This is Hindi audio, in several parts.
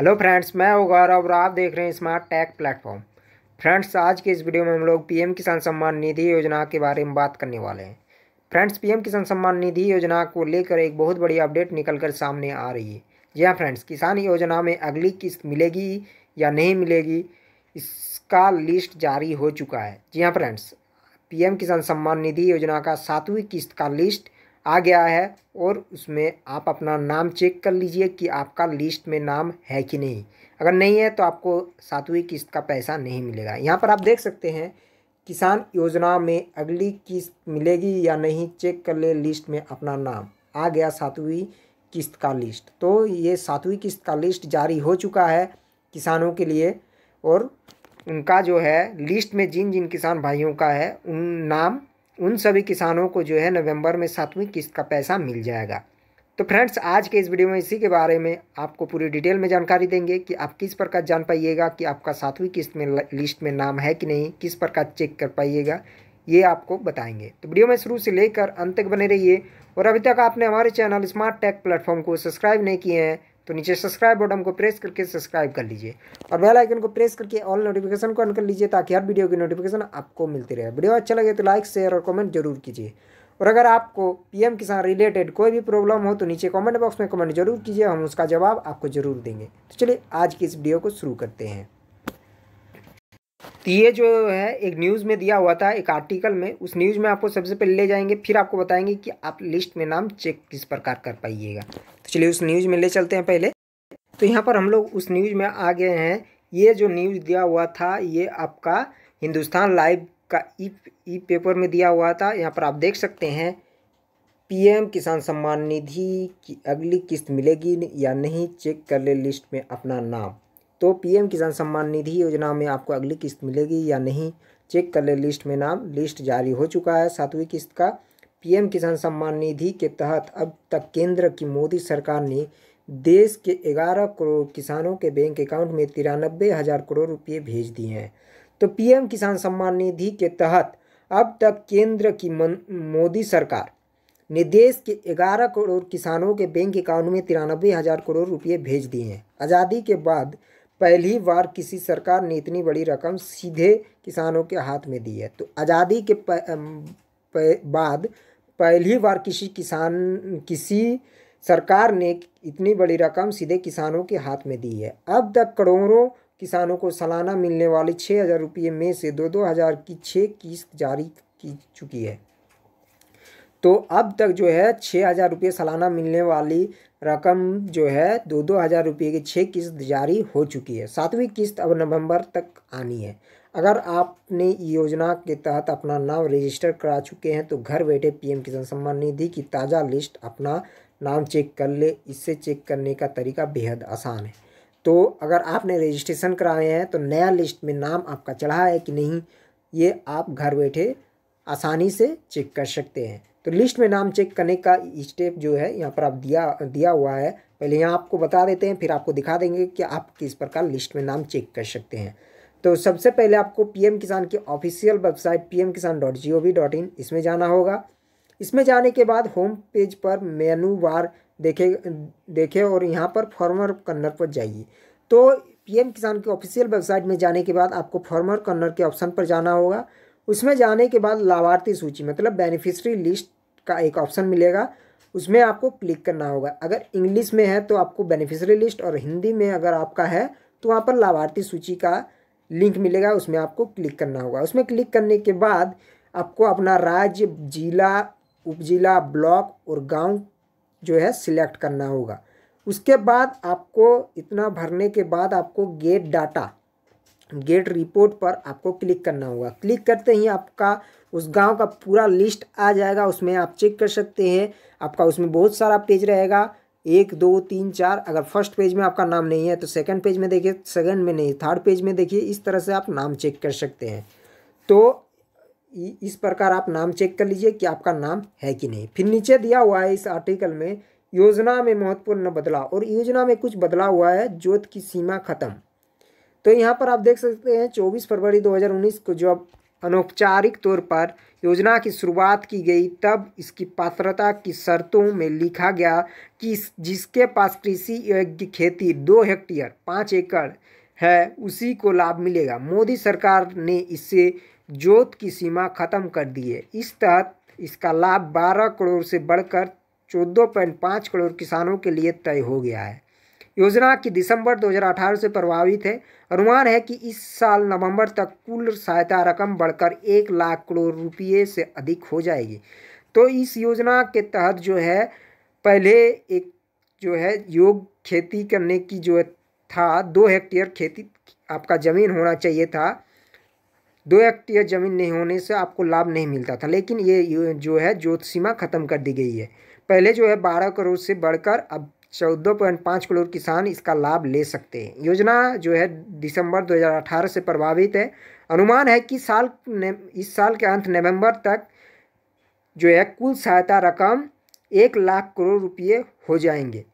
हेलो फ्रेंड्स मैं हूं गौरव और आप देख रहे हैं स्मार्ट टैक प्लेटफॉर्म फ्रेंड्स आज के इस वीडियो में हम लोग पीएम किसान सम्मान निधि योजना के बारे में बात करने वाले हैं फ्रेंड्स पीएम किसान सम्मान निधि योजना को लेकर एक बहुत बड़ी अपडेट निकल कर सामने आ रही है जी हाँ फ्रेंड्स किसान योजना में अगली किस्त मिलेगी या नहीं मिलेगी इसका लिस्ट जारी हो चुका है जी हाँ फ्रेंड्स पी किसान सम्मान निधि योजना का सातवीं किस्त का लिस्ट आ गया है और उसमें आप अपना नाम चेक कर लीजिए कि आपका लिस्ट में नाम है कि नहीं अगर नहीं है तो आपको सातवीं किस्त का पैसा नहीं मिलेगा यहाँ पर आप देख सकते हैं किसान योजना में अगली किस्त मिलेगी या नहीं चेक कर ले लिस्ट में अपना नाम आ गया सातवीं किस्त का लिस्ट तो ये सातवीं किस्त का लिस्ट जारी हो चुका है किसानों के लिए और उनका जो है लिस्ट में जिन जिन किसान भाइयों का है उन नाम उन सभी किसानों को जो है नवंबर में सातवीं किस्त का पैसा मिल जाएगा तो फ्रेंड्स आज के इस वीडियो में इसी के बारे में आपको पूरी डिटेल में जानकारी देंगे कि आप किस प्रकार जान पाइएगा कि आपका सातवीं किस्त में लिस्ट में नाम है कि नहीं किस प्रकार चेक कर पाइएगा ये आपको बताएंगे तो वीडियो में शुरू से लेकर अंत तक बने रहिए और अभी तक आपने हमारे चैनल स्मार्ट टेक प्लेटफॉर्म को सब्सक्राइब नहीं किए हैं तो नीचे सब्सक्राइब बटन को प्रेस करके सब्सक्राइब कर लीजिए और बेल आइकन को प्रेस करके ऑल नोटिफिकेशन को ऑन कर लीजिए ताकि हर वीडियो की नोटिफिकेशन आपको मिलती रहे वीडियो अच्छा लगे तो लाइक शेयर और कमेंट जरूर कीजिए और अगर आपको पीएम किसान रिलेटेड कोई भी प्रॉब्लम हो तो नीचे कमेंट बॉक्स में कमेंट जरूर कीजिए हम उसका जवाब आपको जरूर देंगे तो चलिए आज की इस वीडियो को शुरू करते हैं तो ये जो है एक न्यूज़ में दिया हुआ था एक आर्टिकल में उस न्यूज़ में आपको सबसे पहले ले जाएंगे फिर आपको बताएंगे कि आप लिस्ट में नाम चेक किस प्रकार कर पाइएगा चलिए उस न्यूज़ में ले चलते हैं पहले तो यहाँ पर हम लोग उस न्यूज़ में आ गए हैं ये जो न्यूज़ दिया हुआ था ये आपका हिंदुस्तान लाइव का ई ई पेपर में दिया हुआ था यहाँ पर आप देख सकते हैं पीएम किसान सम्मान निधि की अगली किस्त मिलेगी या नहीं चेक कर ले लिस्ट में अपना नाम तो पीएम किसान सम्मान निधि योजना में आपको अगली किस्त मिलेगी या नहीं चेक कर ले लिस्ट में नाम लिस्ट जारी हो चुका है सातवीं किस्त का पीएम किसान सम्मान निधि के तहत अब तक केंद्र की मोदी सरकार ने देश के 11 करोड़ किसानों के बैंक अकाउंट में तिरानब्बे हज़ार करोड़ रुपये भेज दिए हैं तो पीएम किसान सम्मान निधि के तहत अब तक केंद्र की मोदी सरकार ने देश के 11 करोड़ किसानों के बैंक अकाउंट में तिरानबे हज़ार करोड़ रुपये भेज दिए हैं आज़ादी के बाद पहली बार किसी सरकार ने इतनी बड़ी रकम सीधे किसानों के हाथ में दी है तो आज़ादी के प, प, बाद पहली बार किसी किसान किसी सरकार ने इतनी बड़ी रकम सीधे किसानों के हाथ में दी है अब तक करोड़ों किसानों को सालाना मिलने वाली छः हज़ार रुपये में से दो दो हज़ार की छः किस्त जारी की चुकी है तो अब तक जो है छः हज़ार रुपये सालाना मिलने वाली रकम जो है दो दो हज़ार रुपये की छः किस्त जारी हो चुकी है सातवीं किस्त अब नवंबर तक आनी है अगर आपने योजना के तहत अपना नाम रजिस्टर करा चुके हैं तो घर बैठे पीएम किसान सम्मान निधि की ताज़ा लिस्ट अपना नाम चेक कर ले इससे चेक करने का तरीका बेहद आसान है तो अगर आपने रजिस्ट्रेशन कराए हैं तो नया लिस्ट में नाम आपका चढ़ा है कि नहीं ये आप घर बैठे आसानी से चेक कर सकते हैं तो लिस्ट में नाम चेक करने का स्टेप जो है यहाँ पर आप दिया दिया हुआ है पहले यहाँ आपको बता देते हैं फिर आपको दिखा देंगे कि आप किस प्रकार लिस्ट में नाम चेक कर सकते हैं तो सबसे पहले आपको पीएम किसान की official website PM Kisan dot G O V dot in इसमें जाना होगा इसमें जाने के बाद होम पेज पर मेनू बार देखे देखे और यहाँ पर फॉर्मर कर्नर पर जाइए तो पीएम किसान की ऑफिशियल वेबसाइट में जाने के बाद आपको फॉर्मर कर्नर के ऑप्शन पर जाना होगा उसमें जाने के बाद लाभार्थी सूची मतलब बेनिफिशरी लिस्ट का एक ऑप्शन मिलेगा उसमें आपको क्लिक करना होगा अगर इंग्लिश में है तो आपको बेनिफिशरी लिस्ट और हिंदी में अगर आपका है तो वहाँ पर लाभार्थी सूची का लिंक मिलेगा उसमें आपको क्लिक करना होगा उसमें क्लिक करने के बाद आपको अपना राज्य जिला उपजिला ब्लॉक और गांव जो है सिलेक्ट करना होगा उसके बाद आपको इतना भरने के बाद आपको गेट डाटा गेट रिपोर्ट पर आपको क्लिक करना होगा क्लिक करते ही आपका उस गांव का पूरा लिस्ट आ जाएगा उसमें आप चेक कर सकते हैं आपका उसमें बहुत सारा पेज रहेगा एक दो तीन चार अगर फर्स्ट पेज में आपका नाम नहीं है तो सेकंड पेज में देखिए सेकंड में नहीं थर्ड पेज में देखिए इस तरह से आप नाम चेक कर सकते हैं तो इस प्रकार आप नाम चेक कर लीजिए कि आपका नाम है कि नहीं फिर नीचे दिया हुआ है इस आर्टिकल में योजना में महत्वपूर्ण बदलाव और योजना में कुछ बदलाव हुआ है जोत की सीमा खत्म तो यहाँ पर आप देख सकते हैं 24 फरवरी 2019 को जब अनौपचारिक तौर पर योजना की शुरुआत की गई तब इसकी पात्रता की शर्तों में लिखा गया कि जिसके पास कृषि योग्य खेती दो हेक्टेयर पाँच एकड़ है उसी को लाभ मिलेगा मोदी सरकार ने इससे जोत की सीमा खत्म कर दी है इस तहत इसका लाभ 12 करोड़ से बढ़कर 14.5 करोड़ किसानों के लिए तय हो गया है योजना की दिसंबर 2018 से प्रभावित है अनुमान है कि इस साल नवंबर तक कुल सहायता रकम बढ़कर एक लाख करोड़ रुपये से अधिक हो जाएगी तो इस योजना के तहत जो है पहले एक जो है योग खेती करने की जो था दो हेक्टेयर खेती आपका ज़मीन होना चाहिए था दो हेक्टेयर ज़मीन नहीं होने से आपको लाभ नहीं मिलता था लेकिन ये जो है जोत सीमा ख़त्म कर दी गई है पहले जो है बारह करोड़ से बढ़कर अब चौदह पॉइंट पाँच करोड़ किसान इसका लाभ ले सकते हैं योजना जो है दिसंबर 2018 से प्रभावित है अनुमान है कि साल ने इस साल के अंत नवंबर तक जो है कुल सहायता रकम एक लाख करोड़ रुपये हो जाएंगे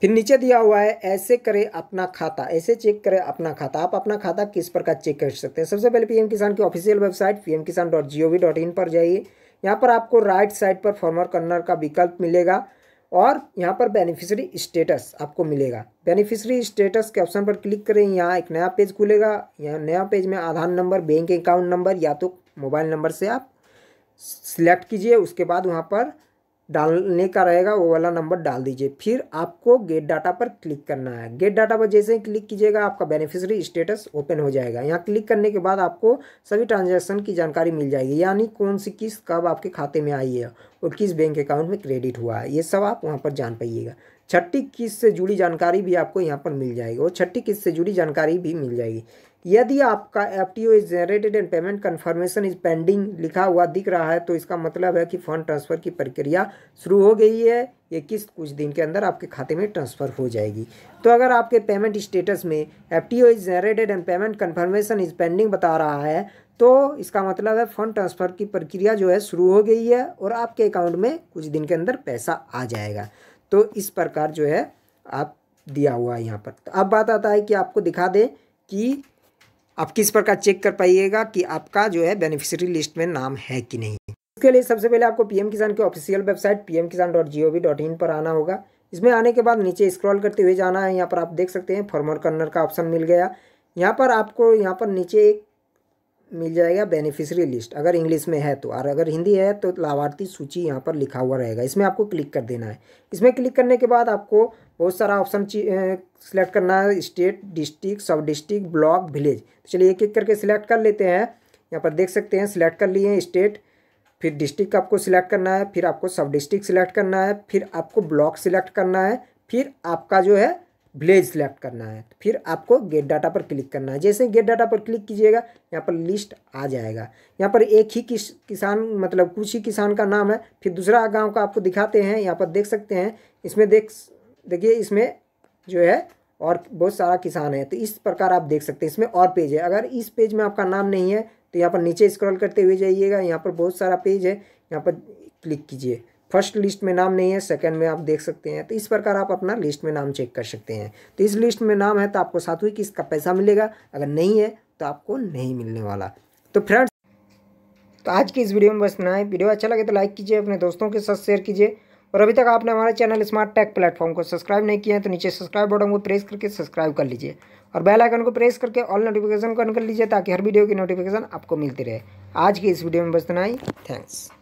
फिर नीचे दिया हुआ है ऐसे करें अपना खाता ऐसे चेक करें अपना खाता आप अपना खाता किस प्रकार चेक कर सकते हैं सबसे पहले पीएम किसान की official website P M Kisan dot G O V dot in पर जाइए यहाँ पर आपको राइट साइड पर फॉर्मर कर्नर का विकल्प मिलेगा और यहाँ पर बेनिफिशरी स्टेटस आपको मिलेगा बेनिफिशरी स्टेटस के ऑप्शन पर क्लिक करें यहाँ एक नया पेज खुलेगा यहाँ नया पेज में Aadhaar number bank account number या तो मोबाइल नंबर से आप सिलेक्ट कीजिए उसके बाद वहाँ पर डालने का रहेगा वो वाला नंबर डाल दीजिए फिर आपको गेट डाटा पर क्लिक करना है गेट डाटा पर जैसे ही क्लिक कीजिएगा आपका बेनिफिशियरी स्टेटस ओपन हो जाएगा यहाँ क्लिक करने के बाद आपको सभी ट्रांजैक्शन की जानकारी मिल जाएगी यानी कौन सी किस्त कब आपके खाते में आई है और किस बैंक अकाउंट में क्रेडिट हुआ है ये सब आप वहाँ पर जान पाइएगा छठी किस्त से जुड़ी जानकारी भी आपको यहाँ पर मिल जाएगी और छठी किस्त से जुड़ी जानकारी भी मिल जाएगी यदि आपका F T O is generated and payment confirmation is pending लिखा हुआ दिख रहा है तो इसका मतलब है कि फंड ट्रांसफ़र की प्रक्रिया शुरू हो गई है ये किस कुछ दिन के अंदर आपके खाते में ट्रांसफ़र हो जाएगी तो अगर आपके पेमेंट स्टेटस में F T O is generated and payment confirmation is pending बता रहा है तो इसका मतलब है फ़ंड ट्रांसफ़र की प्रक्रिया जो है शुरू हो गई है और आपके अकाउंट में कुछ दिन के अंदर पैसा आ जाएगा तो इस प्रकार जो है आप दिया हुआ है यहाँ पर तो अब बात आता है कि आपको दिखा दें कि आप किस प्रकार चेक कर पाइएगा कि आपका जो है बेनिफिशियरी लिस्ट में नाम है कि नहीं इसके लिए सबसे पहले आपको पीएम किसान के official website P M Kisan dot G O V dot in पर आना होगा इसमें आने के बाद नीचे स्क्रॉल करते हुए जाना है यहाँ पर आप देख सकते हैं फॉर्मर कर्नर का ऑप्शन मिल गया यहाँ पर आपको यहाँ पर नीचे एक मिल जाएगा बेनिफिशरी लिस्ट अगर इंग्लिश में है तो और अगर हिंदी है तो लाभार्थी सूची यहाँ पर लिखा हुआ रहेगा इसमें आपको क्लिक कर देना है इसमें क्लिक करने के बाद आपको बहुत सारा ऑप्शन सिलेक्ट करना है state district sub district block village तो चलिए एक एक करके सिलेक्ट कर लेते हैं यहाँ पर देख सकते हैं सिलेक्ट कर लिए स्टेट फिर डिस्ट्रिक्ट आपको सिलेक्ट करना है फिर आपको सब डिस्ट्रिक्ट सिलेक्ट करना है फिर आपको ब्लॉक सिलेक्ट करना है फिर आपका जो है विलेज सेलेक्ट करना है तो फिर आपको गेट डाटा पर क्लिक करना है जैसे गेट डाटा पर क्लिक कीजिएगा यहाँ पर लिस्ट आ जाएगा यहाँ पर एक ही किस किसान मतलब कुछ ही किसान का नाम है फिर दूसरा गांव का आपको दिखाते हैं यहाँ पर देख सकते हैं इसमें देख देखिए इसमें जो है और बहुत सारा किसान है तो इस प्रकार आप देख सकते हैं इसमें और पेज है अगर इस पेज में आपका नाम नहीं है तो यहाँ पर नीचे स्क्रॉल करते हुए जाइएगा यहाँ पर बहुत सारा पेज है यहाँ पर क्लिक कीजिए फर्स्ट लिस्ट में नाम नहीं है सेकंड में आप देख सकते हैं तो इस प्रकार आप अपना लिस्ट में नाम चेक कर सकते हैं तो इस लिस्ट में नाम है तो आपको साथ हुई कि इसका पैसा मिलेगा अगर नहीं है तो आपको नहीं मिलने वाला तो फ्रेंड्स तो आज की इस वीडियो में बस ना है वीडियो अच्छा लगे तो लाइक कीजिए अपने दोस्तों के साथ शेयर कीजिए और अभी तक आपने हमारे चैनल स्मार्ट टेक प्लेटफॉर्म को सब्सक्राइब नहीं किया है तो नीचे सब्सक्राइब बटन को प्रेस करके सब्सक्राइब कर लीजिए और बेल आइकन को प्रेस करके ऑल नोटिफिकेशन को ऑन कर लीजिए ताकि हर वीडियो की नोटिफिकेशन आपको मिलती रहे आज की इस वीडियो में बस इतना ही थैंक्स